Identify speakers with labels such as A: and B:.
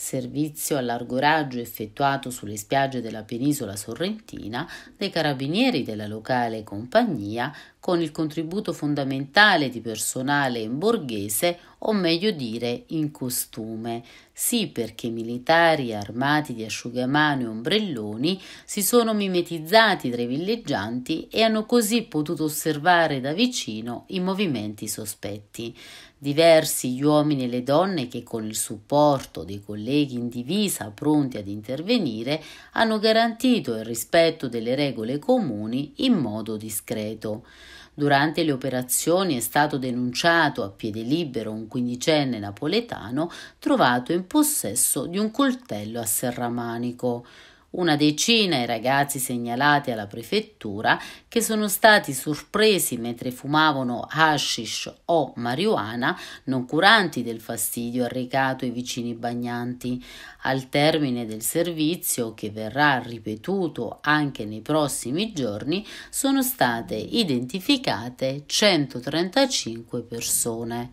A: servizio a largo raggio effettuato sulle spiagge della penisola sorrentina dai carabinieri della locale compagnia con il contributo fondamentale di personale in borghese o meglio dire in costume. Sì, perché militari armati di asciugamano e ombrelloni si sono mimetizzati tra i villeggianti e hanno così potuto osservare da vicino i movimenti sospetti. Diversi gli uomini e le donne che con il supporto dei colleghi in divisa pronti ad intervenire hanno garantito il rispetto delle regole comuni in modo discreto. Durante le operazioni è stato denunciato a piede libero un quindicenne napoletano trovato in possesso di un coltello a serramanico. Una decina i ragazzi segnalati alla prefettura che sono stati sorpresi mentre fumavano hashish o marijuana, non curanti del fastidio arrecato ai vicini bagnanti. Al termine del servizio, che verrà ripetuto anche nei prossimi giorni, sono state identificate
B: 135 persone.